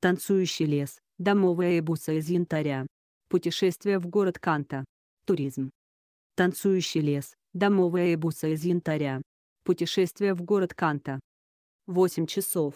танцующий лес, домовая эбуса из янтаря. Путешествие в город Канта. Туризм. Танцующий лес, домовая эбуса из янтаря. Путешествие в город Канта. 8 часов.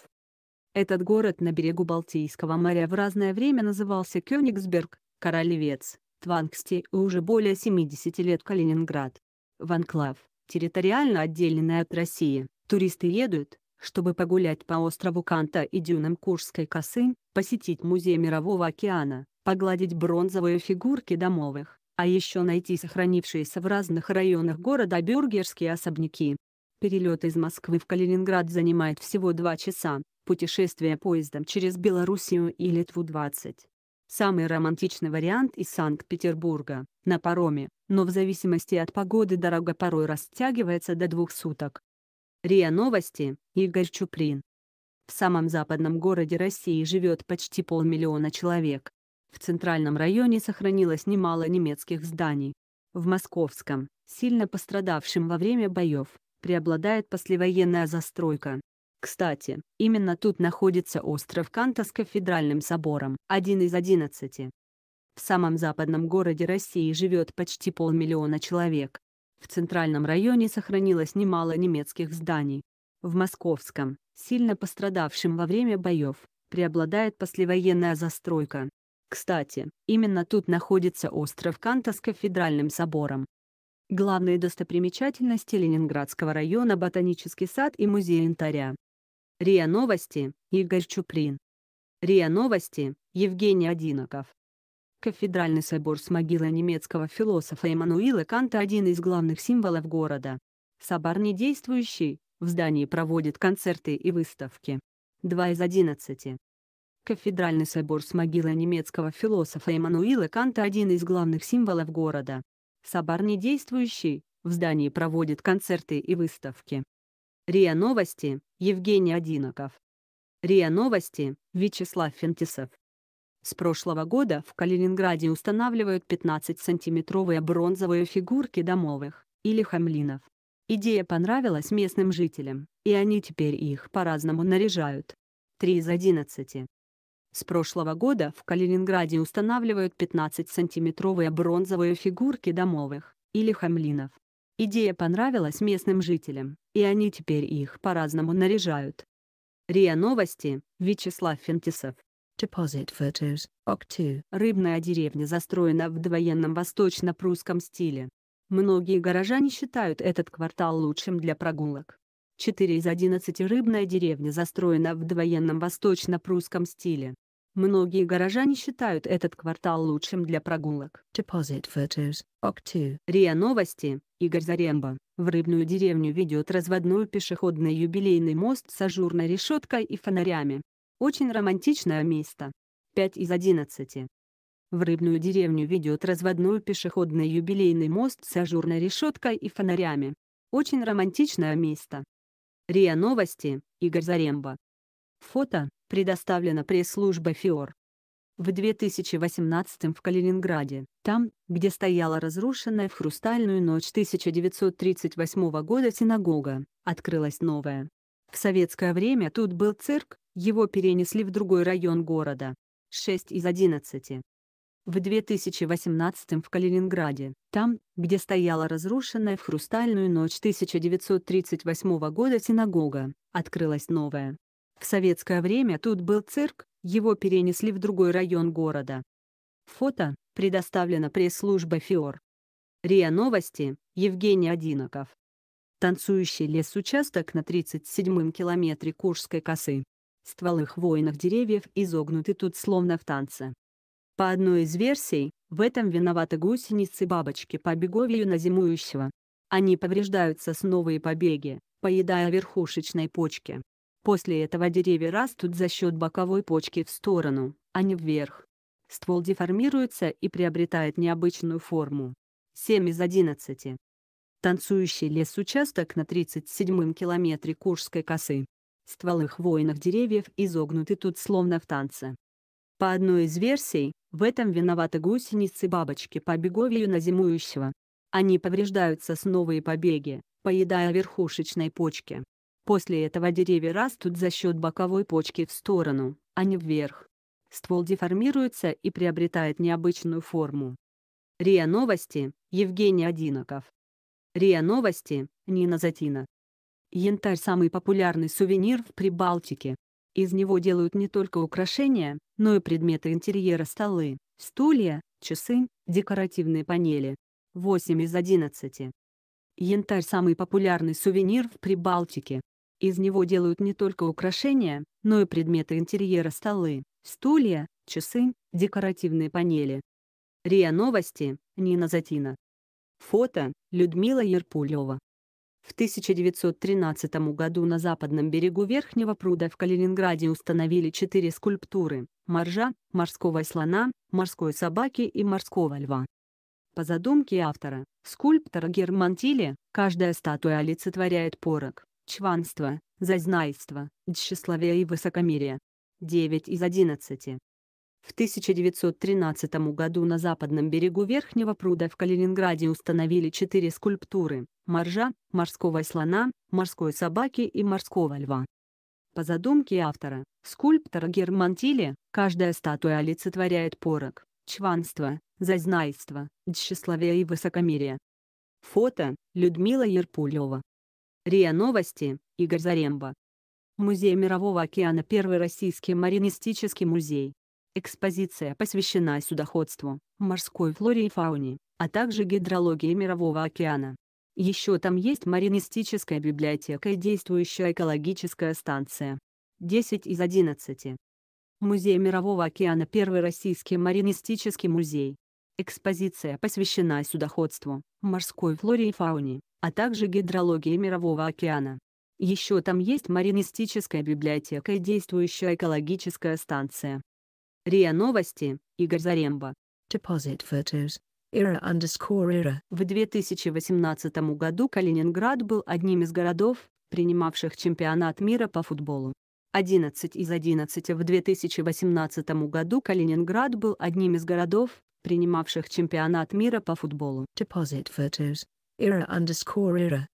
Этот город на берегу Балтийского моря в разное время назывался Кёнигсберг, Королевец, Твангсти и уже более 70 лет Калининград. Ванклав. территориально отделенная от России, туристы едут, чтобы погулять по острову Канта и дюнам Курской косы, посетить музей Мирового океана, погладить бронзовые фигурки домовых, а еще найти сохранившиеся в разных районах города бюргерские особняки. Перелет из Москвы в Калининград занимает всего два часа, путешествие поездом через Белоруссию и Литву 20. Самый романтичный вариант из Санкт-Петербурга, на пароме, но в зависимости от погоды дорога порой растягивается до двух суток. РИА Новости, Игорь Чуприн. В самом западном городе России живет почти полмиллиона человек. В центральном районе сохранилось немало немецких зданий. В московском, сильно пострадавшем во время боев, преобладает послевоенная застройка. Кстати, именно тут находится остров Канта с кафедральным собором, один из одиннадцати. В самом западном городе России живет почти полмиллиона человек. В центральном районе сохранилось немало немецких зданий. В московском, сильно пострадавшем во время боев, преобладает послевоенная застройка. Кстати, именно тут находится остров Канта с кафедральным собором. Главные достопримечательности Ленинградского района – Ботанический сад и музей янтаря. РИА Новости, Игорь Чуплин. РИА Новости, Евгений Одиноков. Кафедральный собор с могилой немецкого философа Эммануила Канта – один из главных символов города. Собор не действующий, в здании проводит концерты и выставки. 2 из 11. Кафедральный собор с могилой немецкого философа Эммануила Канта – один из главных символов города. Собор не действующий, в здании проводит концерты и выставки. РИА Новости, Евгений Одиноков. РИА Новости, Вячеслав Фентисов. С прошлого года в Калининграде устанавливают 15-сантиметровые бронзовые фигурки домовых, или хамлинов. Идея понравилась местным жителям, и они теперь их по-разному наряжают. 3 из 11. С прошлого года в Калининграде устанавливают 15-сантиметровые бронзовые фигурки домовых, или хамлинов. Идея понравилась местным жителям, и они теперь их по-разному наряжают. РИА Новости, Вячеслав Фентисов Deposit photos, Octu. Рыбная деревня застроена в довоенном восточно-прусском стиле. Многие горожане считают этот квартал лучшим для прогулок. 4 из 11 рыбная деревня застроена в довоенном восточно-прусском стиле. Многие горожане считают этот квартал лучшим для прогулок. Deposit photos, Octu. РИА Новости, Игорь Заремба. В рыбную деревню ведет разводной пешеходный юбилейный мост с ажурной решеткой и фонарями. Очень романтичное место. 5 из 11. В рыбную деревню ведет разводной пешеходный юбилейный мост с ажурной решеткой и фонарями. Очень романтичное место. РИА Новости, Игорь Заремба. Фото предоставлено пресс-службой ФИОР. В 2018 в Калининграде, там, где стояла разрушенная в хрустальную ночь 1938 года синагога, открылась новая. В советское время тут был цирк, его перенесли в другой район города. 6 из 11. В 2018 в Калининграде, там, где стояла разрушенная в хрустальную ночь 1938 года синагога, открылась новая. В советское время тут был цирк, его перенесли в другой район города. Фото предоставлено пресс-службой ФИОР. РИА Новости, Евгений Одиноков. Танцующий лес-участок на 37-м километре Куршской косы. Стволы хвойных деревьев изогнуты тут словно в танце. По одной из версий, в этом виноваты гусеницы бабочки по на зимующего. Они повреждают сосновые побеги, поедая верхушечной почки. После этого деревья растут за счет боковой почки в сторону, а не вверх. Ствол деформируется и приобретает необычную форму. 7 из 11. Танцующий лес-участок на 37-м километре Куршской косы Стволы хвойных деревьев изогнуты тут словно в танце. По одной из версий, в этом виноваты гусеницы бабочки по беговью на зимующего. Они повреждают с побеги, поедая верхушечной почки. После этого деревья растут за счет боковой почки в сторону, а не вверх. Ствол деформируется и приобретает необычную форму. РИА Новости, Евгений Одиноков. РИА Новости, Нина Затина. Янтарь – самый популярный сувенир в Прибалтике. Из него делают не только украшения, но и предметы интерьера столы, стулья, часы, декоративные панели. 8 из 11. Янтарь – самый популярный сувенир в Прибалтике. Из него делают не только украшения, но и предметы интерьера столы, стулья, часы, декоративные панели. РИА Новости, Нина Затина. Фото, Людмила Ерпулева. В 1913 году на западном берегу Верхнего пруда в Калининграде установили четыре скульптуры – моржа, морского слона, морской собаки и морского льва. По задумке автора, скульптора Германтили, каждая статуя олицетворяет порок: чванство, зазнайство, тщеславие и высокомерие. 9 из 11. В 1913 году на западном берегу Верхнего пруда в Калининграде установили четыре скульптуры – моржа, морского слона, морской собаки и морского льва. По задумке автора, скульптора Германтили, каждая статуя олицетворяет порок, чванство, зазнайство, тщеславие и высокомерие. Фото – Людмила Ерпулева. РИА Новости, Игорь Заремба. Музей Мирового океана – первый российский маринистический музей. Экспозиция посвящена судоходству, морской флоре и фауне, а также гидрологии Мирового океана. Еще там есть маринистическая библиотека и действующая экологическая станция. 10 из 11. Музей Мирового океана – первый российский маринистический музей. Экспозиция посвящена судоходству, морской флоре и фауне, а также гидрологии Мирового океана. Еще там есть маринистическая библиотека и действующая экологическая станция. РИА Новости, Игорь Заремба. Deposit photos. Era underscore era. В 2018 году Калининград был одним из городов, принимавших чемпионат мира по футболу. 11 из 11 в 2018 году Калининград был одним из городов, принимавших чемпионат мира по футболу. Deposit photos. Era underscore era.